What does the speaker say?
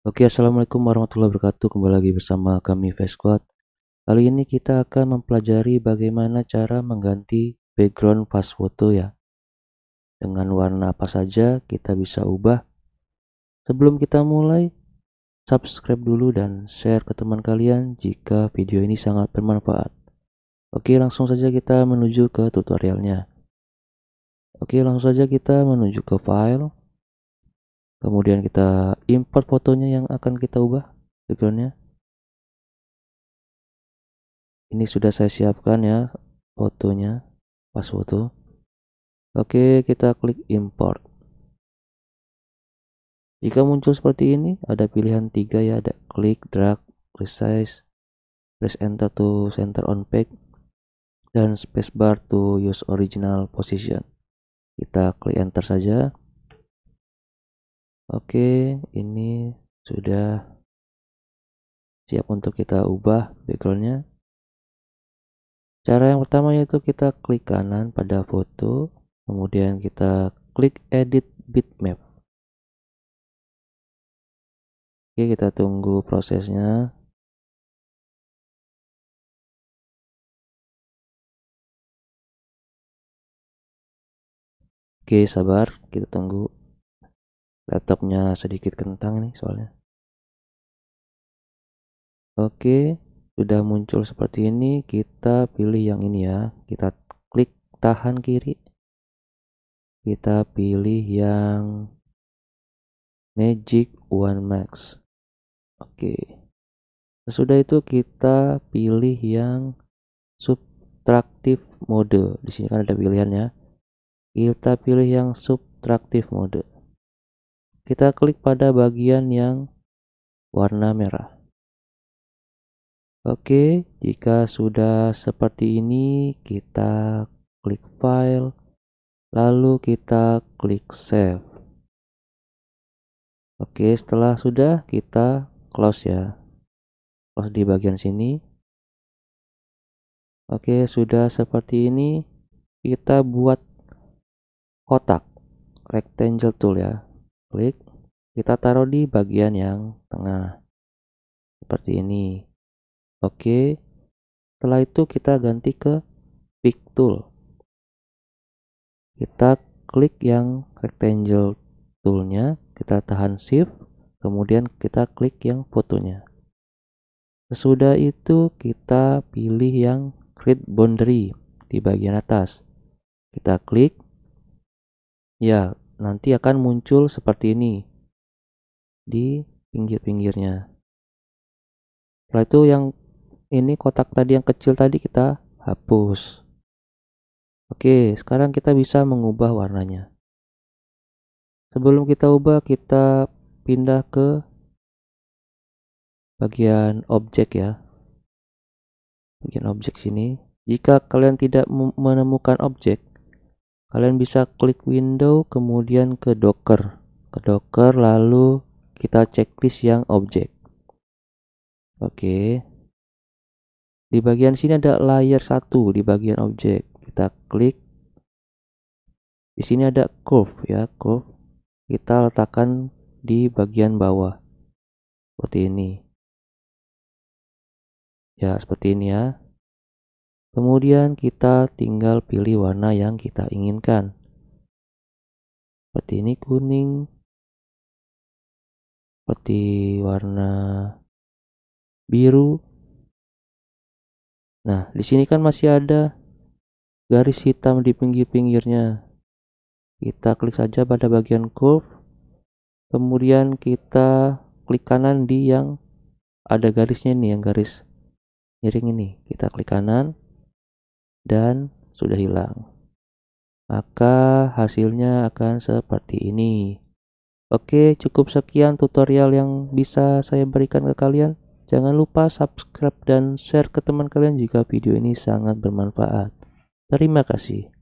Oke, Assalamualaikum warahmatullahi wabarakatuh. Kembali lagi bersama kami Face Squad. Kali ini kita akan mempelajari bagaimana cara mengganti background fast photo ya. Dengan warna apa saja kita bisa ubah. Sebelum kita mulai, subscribe dulu dan share ke teman kalian jika video ini sangat bermanfaat. Oke, langsung saja kita menuju ke tutorialnya. Oke, langsung saja kita menuju ke file kemudian kita import fotonya yang akan kita ubah backgroundnya ini sudah saya siapkan ya fotonya pas foto oke kita klik import jika muncul seperti ini ada pilihan tiga ya ada klik drag resize press enter to center on page dan spacebar to use original position kita klik enter saja Oke, ini sudah siap untuk kita ubah backgroundnya. Cara yang pertama yaitu kita klik kanan pada foto, kemudian kita klik edit bitmap. Oke, kita tunggu prosesnya. Oke, sabar, kita tunggu laptopnya sedikit kentang nih soalnya oke sudah muncul seperti ini kita pilih yang ini ya kita klik tahan kiri kita pilih yang Magic One Max oke sudah sesudah itu kita pilih yang Subtractive mode di sini kan ada pilihannya kita pilih yang Subtractive mode kita klik pada bagian yang warna merah. Oke, jika sudah seperti ini, kita klik file, lalu kita klik save. Oke, setelah sudah, kita close ya. Close di bagian sini. Oke, sudah seperti ini, kita buat kotak, rectangle tool ya klik kita taruh di bagian yang tengah seperti ini oke setelah itu kita ganti ke pick tool kita klik yang rectangle toolnya kita tahan shift kemudian kita klik yang fotonya sesudah itu kita pilih yang create boundary di bagian atas kita klik ya nanti akan muncul seperti ini di pinggir-pinggirnya. Setelah itu yang ini kotak tadi yang kecil tadi kita hapus. Oke, sekarang kita bisa mengubah warnanya. Sebelum kita ubah, kita pindah ke bagian objek ya. Bagian objek sini. Jika kalian tidak menemukan objek, kalian bisa klik window kemudian ke docker ke docker lalu kita checklist yang objek oke di bagian sini ada layer 1 di bagian objek kita klik di sini ada curve ya curve kita letakkan di bagian bawah seperti ini ya seperti ini ya Kemudian kita tinggal pilih warna yang kita inginkan. Seperti ini kuning, seperti warna biru. Nah, di sini kan masih ada garis hitam di pinggir-pinggirnya. Kita klik saja pada bagian curve. Kemudian kita klik kanan di yang ada garisnya ini, yang garis miring ini. Kita klik kanan dan sudah hilang. Maka hasilnya akan seperti ini. Oke, cukup sekian tutorial yang bisa saya berikan ke kalian. Jangan lupa subscribe dan share ke teman kalian jika video ini sangat bermanfaat. Terima kasih.